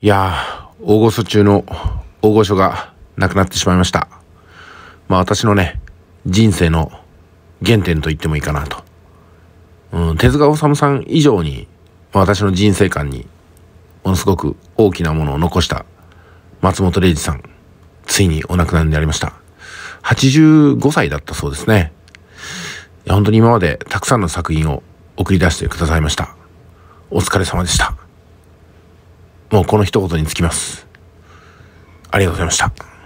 いやー、大御所中の大御所が亡くなってしまいました。まあ私のね、人生の原点と言ってもいいかなと。うん、手塚治虫さん以上に、まあ、私の人生観にものすごく大きなものを残した松本零士さん、ついにお亡くなりになりました。85歳だったそうですね。いや、本当に今までたくさんの作品を送り出してくださいました。お疲れ様でした。もうこの一言につきます。ありがとうございました。